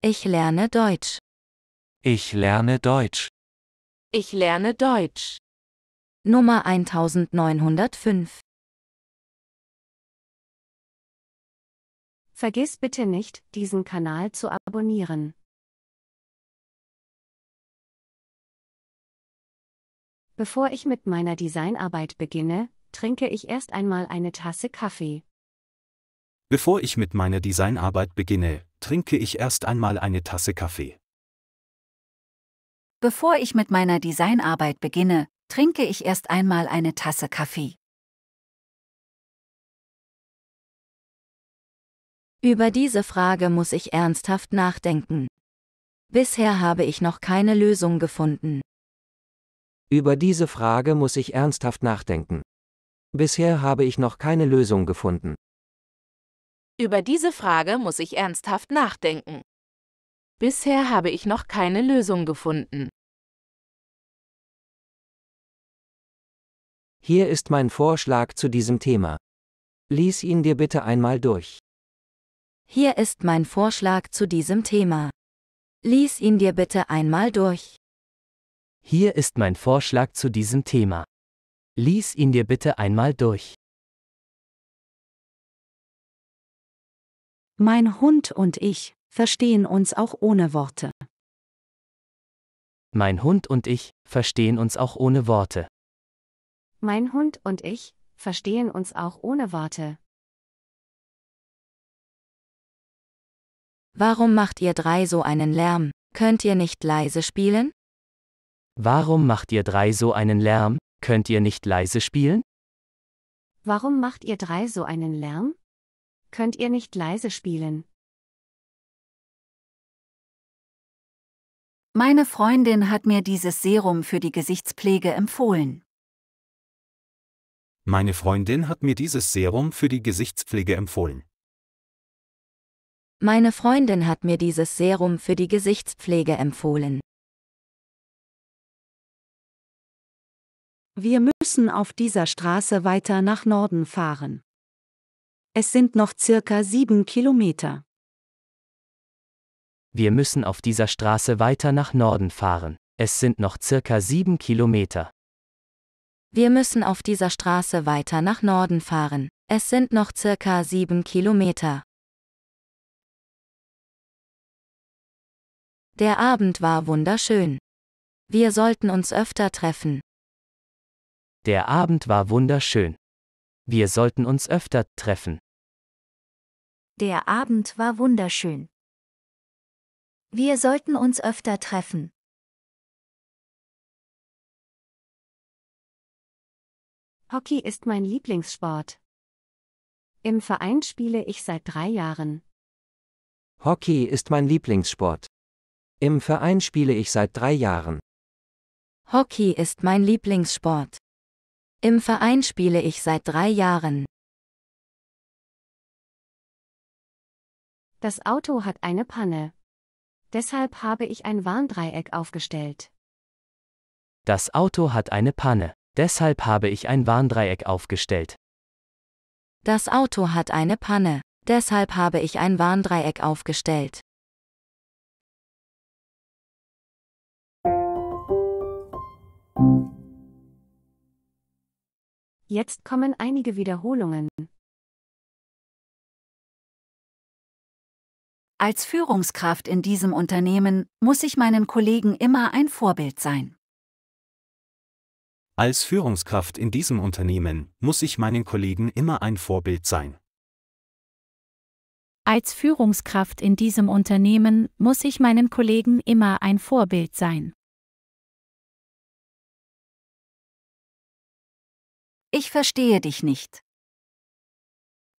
Ich lerne Deutsch. Ich lerne Deutsch. Ich lerne Deutsch. Nummer 1905. Vergiss bitte nicht, diesen Kanal zu abonnieren. Bevor ich mit meiner Designarbeit beginne, trinke ich erst einmal eine Tasse Kaffee. Bevor ich mit meiner Designarbeit beginne, trinke ich erst einmal eine Tasse Kaffee. Bevor ich mit meiner Designarbeit beginne, trinke ich erst einmal eine Tasse Kaffee. Über diese Frage muss ich ernsthaft nachdenken. Bisher habe ich noch keine Lösung gefunden. Über diese Frage muss ich ernsthaft nachdenken. Bisher habe ich noch keine Lösung gefunden. Über diese Frage muss ich ernsthaft nachdenken. Bisher habe ich noch keine Lösung gefunden. Hier ist mein Vorschlag zu diesem Thema. Lies ihn dir bitte einmal durch. Hier ist mein Vorschlag zu diesem Thema. Lies ihn dir bitte einmal durch. Hier ist mein Vorschlag zu diesem Thema. Lies ihn dir bitte einmal durch. Mein Hund und ich verstehen uns auch ohne Worte. Mein Hund und ich verstehen uns auch ohne Worte. Mein Hund und ich verstehen uns auch ohne Worte. Warum macht ihr drei so einen Lärm? Könnt ihr nicht leise spielen? Warum macht ihr drei so einen Lärm? Könnt ihr nicht leise spielen? Warum macht ihr drei so einen Lärm? Könnt ihr nicht leise spielen? Meine Freundin hat mir dieses Serum für die Gesichtspflege empfohlen. Meine Freundin hat mir dieses Serum für die Gesichtspflege empfohlen. Meine Freundin hat mir dieses Serum für die Gesichtspflege empfohlen. Wir müssen auf dieser Straße weiter nach Norden fahren. Es sind noch circa sieben Kilometer. Wir müssen auf dieser Straße weiter nach Norden fahren. Es sind noch circa sieben Kilometer. Wir müssen auf dieser Straße weiter nach Norden fahren. Es sind noch circa sieben Kilometer. Der Abend war wunderschön. Wir sollten uns öfter treffen. Der Abend war wunderschön. Wir sollten uns öfter treffen. Der Abend war wunderschön. Wir sollten uns öfter treffen. Hockey ist mein Lieblingssport. Im Verein spiele ich seit drei Jahren. Hockey ist mein Lieblingssport. Im Verein spiele ich seit drei Jahren. Hockey ist mein Lieblingssport. Im Verein spiele ich seit drei Jahren. Das Auto hat eine Panne. Deshalb habe ich ein Warndreieck aufgestellt. Das Auto hat eine Panne. Deshalb habe ich ein Warndreieck aufgestellt. Das Auto hat eine Panne. Deshalb habe ich ein Warndreieck aufgestellt. Jetzt kommen einige Wiederholungen. Als Führungskraft in diesem Unternehmen muss ich meinen Kollegen immer ein Vorbild sein. Als Führungskraft in diesem Unternehmen muss ich meinen Kollegen immer ein Vorbild sein. Als Führungskraft in diesem Unternehmen muss ich meinen Kollegen immer ein Vorbild sein. Ich verstehe dich nicht.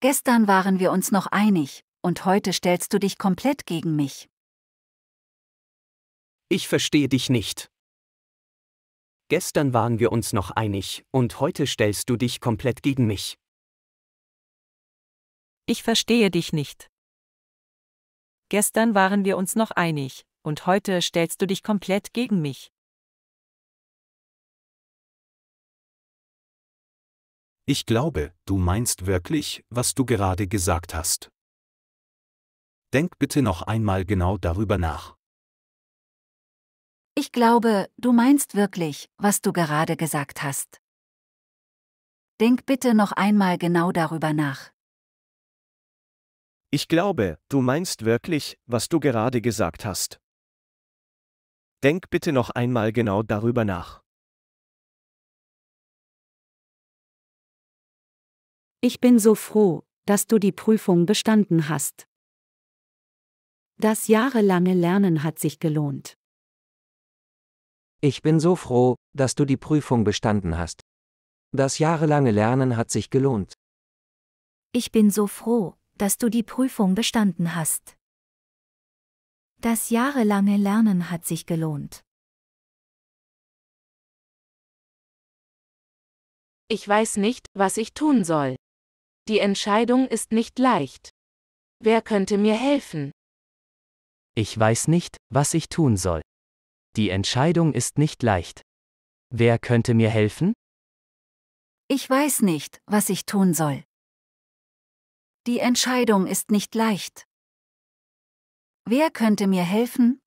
Gestern waren wir uns noch einig, und heute stellst du dich komplett gegen mich. Ich verstehe dich nicht. Gestern waren wir uns noch einig, und heute stellst du dich komplett gegen mich. Ich verstehe dich nicht. Gestern waren wir uns noch einig, und heute stellst du dich komplett gegen mich. Ich glaube, du meinst wirklich, was du gerade gesagt hast. Denk bitte noch einmal genau darüber nach. Ich glaube, du meinst wirklich, was du gerade gesagt hast. Denk bitte noch einmal genau darüber nach. Ich glaube, du meinst wirklich, was du gerade gesagt hast. Denk bitte noch einmal genau darüber nach. Ich bin so froh, dass du die Prüfung bestanden hast. Das jahrelange Lernen hat sich gelohnt. Ich bin so froh, dass du die Prüfung bestanden hast. Das jahrelange Lernen hat sich gelohnt. Ich bin so froh, dass du die Prüfung bestanden hast. Das jahrelange Lernen hat sich gelohnt. Ich weiß nicht, was ich tun soll. Die Entscheidung ist nicht leicht. Wer könnte mir helfen? Ich weiß nicht, was ich tun soll. Die Entscheidung ist nicht leicht. Wer könnte mir helfen? Ich weiß nicht, was ich tun soll. Die Entscheidung ist nicht leicht. Wer könnte mir helfen?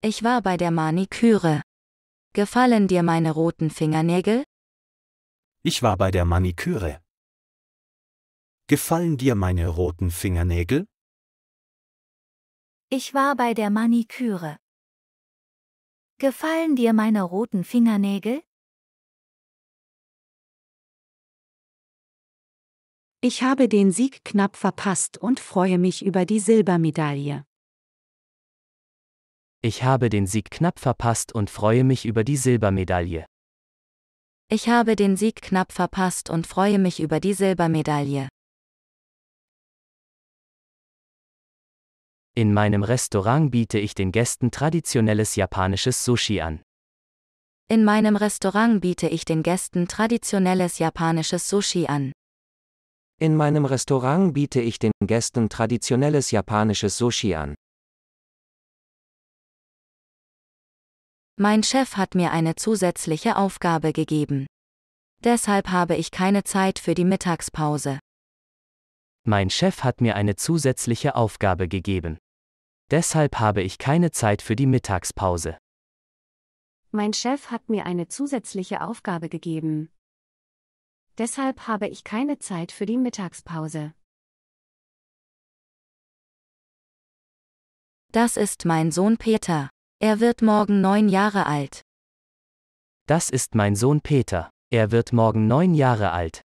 Ich war bei der Maniküre. Gefallen dir meine roten Fingernägel? Ich war bei der Maniküre. Gefallen dir meine roten Fingernägel? Ich war bei der Maniküre. Gefallen dir meine roten Fingernägel? Ich habe den Sieg knapp verpasst und freue mich über die Silbermedaille. Ich habe den Sieg knapp verpasst und freue mich über die Silbermedaille. Ich habe den Sieg knapp verpasst und freue mich über die Silbermedaille. In meinem Restaurant biete ich den Gästen traditionelles japanisches Sushi an. In meinem Restaurant biete ich den Gästen traditionelles japanisches Sushi an. In meinem Restaurant biete ich den Gästen traditionelles japanisches Sushi an. Mein Chef hat mir eine zusätzliche Aufgabe gegeben. Deshalb habe ich keine Zeit für die Mittagspause. Mein Chef hat mir eine zusätzliche Aufgabe gegeben. Deshalb habe ich keine Zeit für die Mittagspause. Mein Chef hat mir eine zusätzliche Aufgabe gegeben. Deshalb habe ich keine Zeit für die Mittagspause. Das ist mein Sohn Peter. Er wird morgen neun Jahre alt. Das ist mein Sohn Peter. Er wird morgen neun Jahre alt.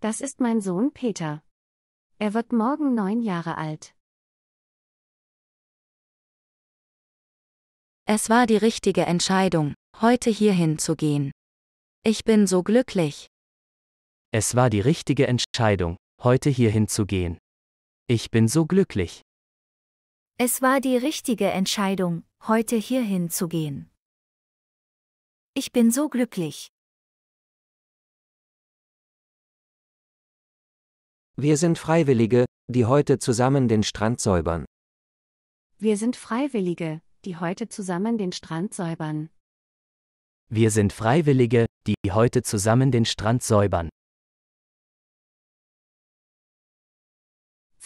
Das ist mein Sohn Peter. Er wird morgen neun Jahre alt. Es war die richtige Entscheidung, heute hierhin zu gehen. Ich bin so glücklich. Es war die richtige Entscheidung, heute hierhin zu gehen. Ich bin so glücklich. Es war die richtige Entscheidung, heute hierhin zu gehen. Ich bin so glücklich. Wir sind Freiwillige, die heute zusammen den Strand säubern. Wir sind Freiwillige, die heute zusammen den Strand säubern. Wir sind Freiwillige, die heute zusammen den Strand säubern.